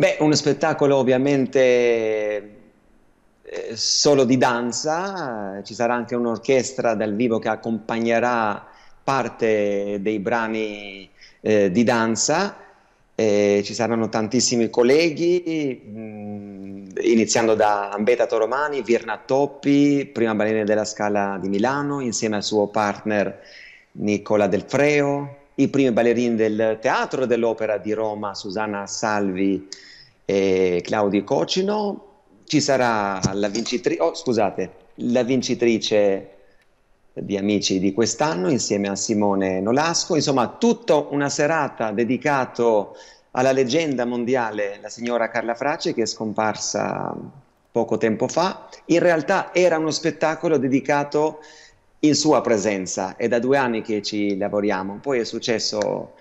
Beh, uno spettacolo ovviamente eh, solo di danza, ci sarà anche un'orchestra dal vivo che accompagnerà parte dei brani eh, di danza, eh, ci saranno tantissimi colleghi, mh, mm, iniziando da Ambeta Toromani, Virna Toppi, prima balena della Scala di Milano, insieme al suo partner Nicola Del Freo, i primi ballerini del teatro dell'opera di Roma, Susanna Salvi e Claudio Cocino. Ci sarà la vincitrice, oh, scusate, la vincitrice di Amici di quest'anno insieme a Simone Nolasco. Insomma, tutta una serata dedicata alla leggenda mondiale, la signora Carla Frace, che è scomparsa poco tempo fa. In realtà era uno spettacolo dedicato a in sua presenza. È da due anni che ci lavoriamo. Poi è successo,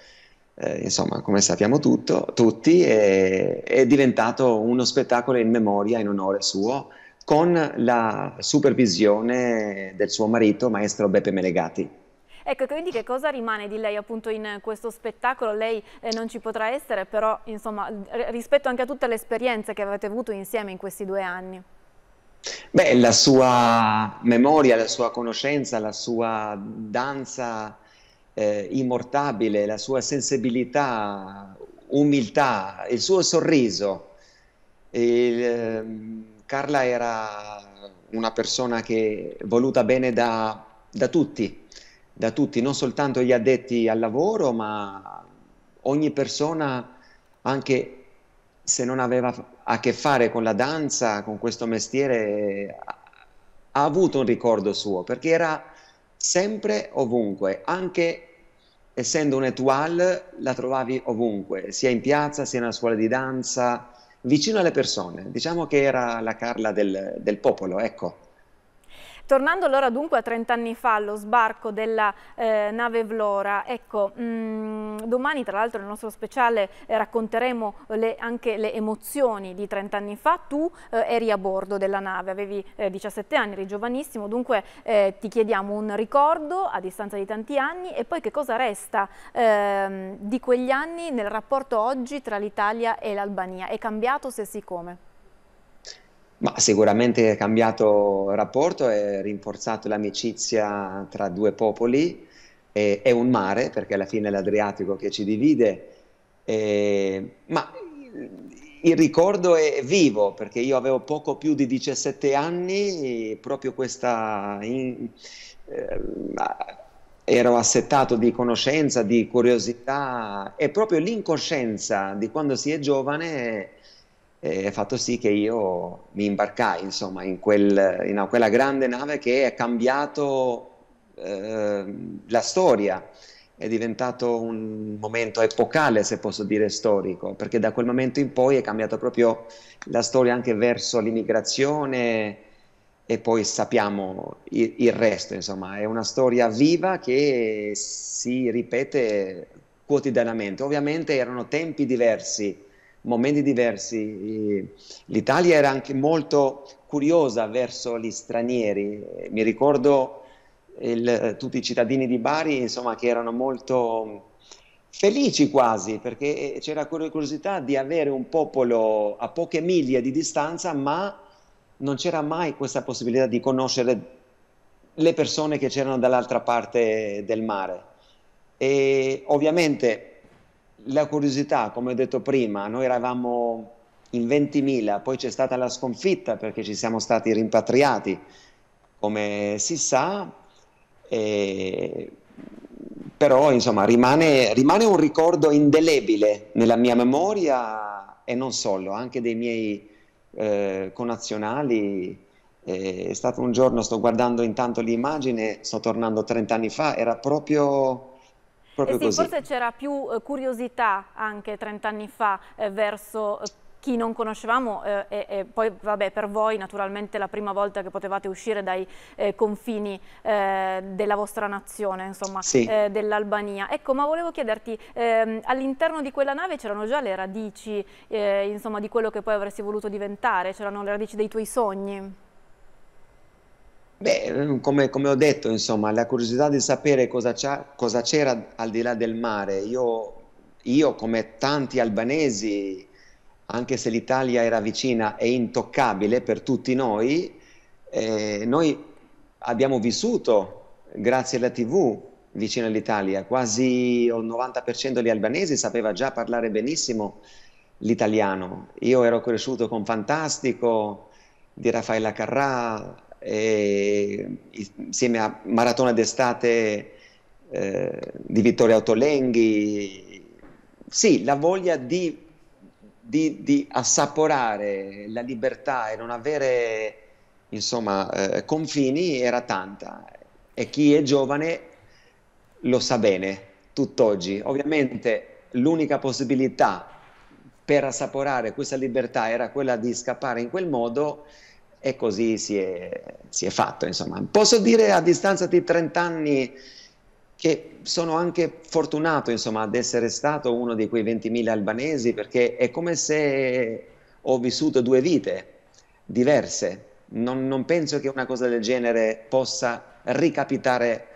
eh, insomma, come sappiamo tutto, tutti, è, è diventato uno spettacolo in memoria, in onore suo, con la supervisione del suo marito, maestro Beppe Melegati. Ecco, quindi che cosa rimane di lei appunto in questo spettacolo? Lei eh, non ci potrà essere, però insomma, rispetto anche a tutte le esperienze che avete avuto insieme in questi due anni. Beh, la sua memoria, la sua conoscenza, la sua danza eh, immortabile, la sua sensibilità, umiltà, il suo sorriso. Il, eh, Carla era una persona che voluta bene da, da tutti, da tutti, non soltanto gli addetti al lavoro, ma ogni persona anche se non aveva a che fare con la danza, con questo mestiere, ha avuto un ricordo suo, perché era sempre ovunque, anche essendo un étoile la trovavi ovunque, sia in piazza, sia nella scuola di danza, vicino alle persone. Diciamo che era la Carla del, del popolo, ecco. Tornando allora dunque a 30 anni fa allo sbarco della eh, nave Vlora, ecco, mh, mm, domani tra l'altro nel nostro speciale eh, racconteremo le, anche le emozioni di 30 anni fa, tu eh, eri a bordo della nave, avevi 17 eh, anni, eri giovanissimo, dunque eh, ti chiediamo un ricordo a distanza di tanti anni e poi che cosa resta ehm, di quegli anni nel rapporto oggi tra l'Italia e l'Albania, è cambiato se sì come? Ma sicuramente è cambiato il rapporto, è rinforzato l'amicizia tra due popoli, e, è un mare perché alla fine è l'Adriatico che ci divide, è, ma il ricordo è vivo perché io avevo poco più di 17 anni e proprio questa... In, eh, ero assettato di conoscenza, di curiosità e proprio l'incoscienza di quando si è giovane eh, fatto sì che io mi imbarcai insomma, in, quel, in quella grande nave che ha cambiato eh, la storia, è diventato un momento epocale, se posso dire storico, perché da quel momento in poi è cambiata proprio la storia anche verso l'immigrazione e poi sappiamo il, il resto, insomma, è una storia viva che si ripete quotidianamente. Ovviamente erano tempi diversi momenti diversi. L'Italia era anche molto curiosa verso gli stranieri. Mi ricordo il, tutti i cittadini di Bari, insomma, che erano molto felici quasi, perché c'era curiosità di avere un popolo a poche miglia di distanza, ma non c'era mai questa possibilità di conoscere le persone che c'erano dall'altra parte del mare. E ovviamente la curiosità, come ho detto prima, noi eravamo in 20.000, poi c'è stata la sconfitta perché ci siamo stati rimpatriati, come si sa, e... però insomma rimane, rimane un ricordo indelebile nella mia memoria e non solo, anche dei miei eh, connazionali. è stato un giorno, sto guardando intanto l'immagine, sto tornando 30 anni fa, era proprio Proprio eh sì, così. Forse c'era più eh, curiosità anche 30 anni fa eh, verso eh, chi non conoscevamo eh, e, poi vabbè per voi naturalmente la prima volta che potevate uscire dai eh, confini eh, della vostra nazione insomma sì. Eh, dell'Albania ecco ma volevo chiederti ehm, all'interno di quella nave c'erano già le radici insomma di quello che poi avresti voluto diventare c'erano le radici dei tuoi sogni Beh, ehm, come, come, ho detto, insomma, la curiosità di sapere cosa, cosa c'era al di là del mare. Io, io, come tanti albanesi, anche se l'Italia era vicina e intoccabile per tutti noi, eh, noi abbiamo vissuto, grazie alla TV, vicino all'Italia. Quasi il 90% degli albanesi sapeva già parlare benissimo l'italiano. Io ero cresciuto con Fantastico, di Raffaella Carrà, e, insieme a Maratona d'estate eh, di Vittorio Autolenghi. Sì, la voglia di, di, di, assaporare la libertà e non avere insomma, eh, confini era tanta e chi è giovane lo sa bene tutt'oggi. Ovviamente l'unica possibilità per assaporare questa libertà era quella di scappare in quel modo e così si è, si è fatto. Insomma. Posso dire a distanza di 30 anni che sono anche fortunato insomma, ad essere stato uno di quei 20.000 albanesi perché è come se ho vissuto due vite diverse. Non, non penso che una cosa del genere possa ricapitare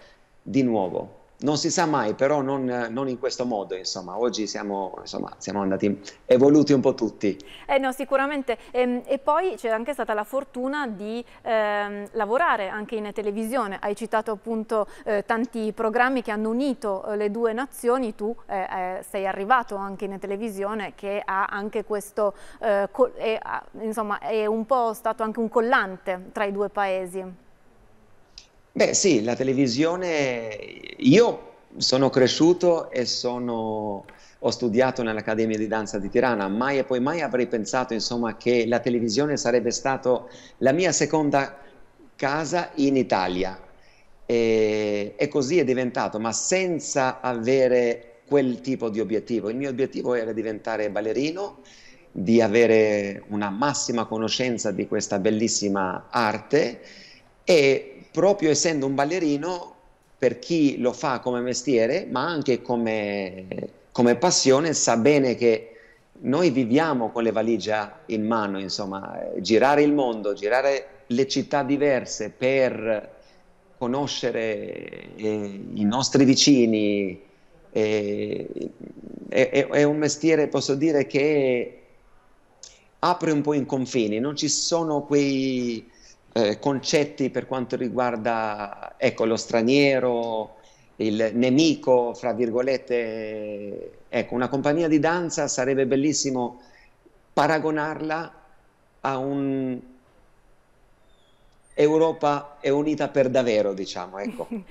di nuovo non si sa mai, però non, non in questo modo, insomma. oggi siamo, insomma, siamo, andati evoluti un po' tutti. Eh no, sicuramente, e, ehm, e poi c'è anche stata la fortuna di eh, lavorare anche in televisione, hai citato appunto eh, tanti programmi che hanno unito eh, le due nazioni, tu eh, eh, sei arrivato anche in televisione che ha anche questo, è, insomma è un po' stato anche un collante tra i due paesi. Beh sì, la televisione, io sono cresciuto e sono, ho studiato nell'Accademia di Danza di Tirana, mai e poi mai avrei pensato insomma, che la televisione sarebbe stata la mia seconda casa in Italia. E, e così è diventato, ma senza avere quel tipo di obiettivo. Il mio obiettivo era diventare ballerino, di avere una massima conoscenza di questa bellissima arte e proprio essendo un ballerino, per chi lo fa come mestiere, ma anche come, come passione, sa bene che noi viviamo con le valigie in mano, insomma, girare il mondo, girare le città diverse per conoscere eh, i nostri vicini, eh, è, è, un mestiere, posso dire, che apre un po' i confini, non ci sono quei, eh, concetti per quanto riguarda ecco, lo straniero, il nemico, fra virgolette. Ecco, una compagnia di danza sarebbe bellissimo paragonarla a un Europa è unita per davvero, diciamo, ecco.